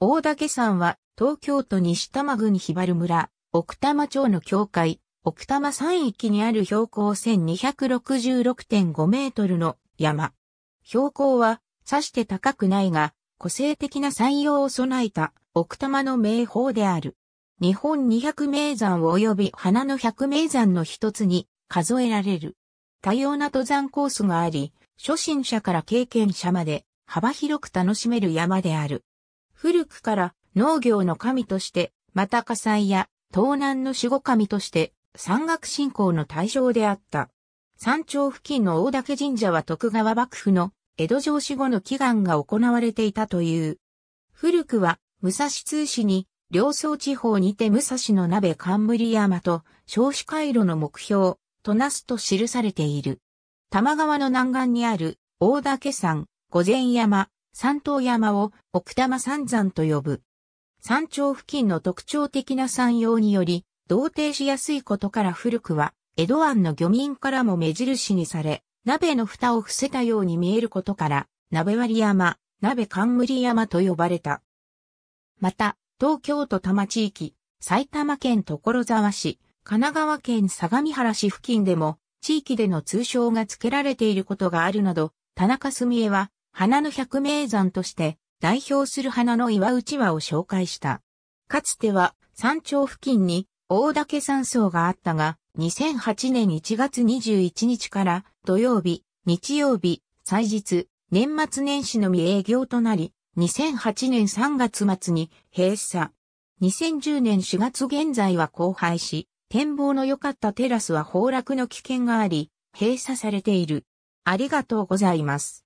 大岳山は東京都西多摩郡日原村、奥多摩町の境界、奥多摩山域にある標高1266.5メートルの山。標高は、さして高くないが、個性的な山用を備えた奥多摩の名峰である。日本二百名山及び花の百名山の一つに数えられる。多様な登山コースがあり、初心者から経験者まで幅広く楽しめる山である。古くから農業の神として、また火災や東南の守護神として、山岳信仰の対象であった。山頂付近の大岳神社は徳川幕府の江戸城守護の祈願が行われていたという。古くは、武蔵通市に、両層地方にて武蔵の鍋冠山と、少子回路の目標、となすと記されている。玉川の南岸にある、大岳山、御前山、三東山を奥多摩三山と呼ぶ。山頂付近の特徴的な山陽により、同定しやすいことから古くは、江戸湾の漁民からも目印にされ、鍋の蓋を伏せたように見えることから、鍋割山、鍋冠山と呼ばれた。また、東京都多摩地域、埼玉県所沢市、神奈川県相模原市付近でも、地域での通称が付けられていることがあるなど、田中澄江は、花の百名山として代表する花の岩内輪を紹介した。かつては山頂付近に大岳山荘があったが、2008年1月21日から土曜日、日曜日、祭日、年末年始のみ営業となり、2008年3月末に閉鎖。2010年4月現在は荒廃し、展望の良かったテラスは崩落の危険があり、閉鎖されている。ありがとうございます。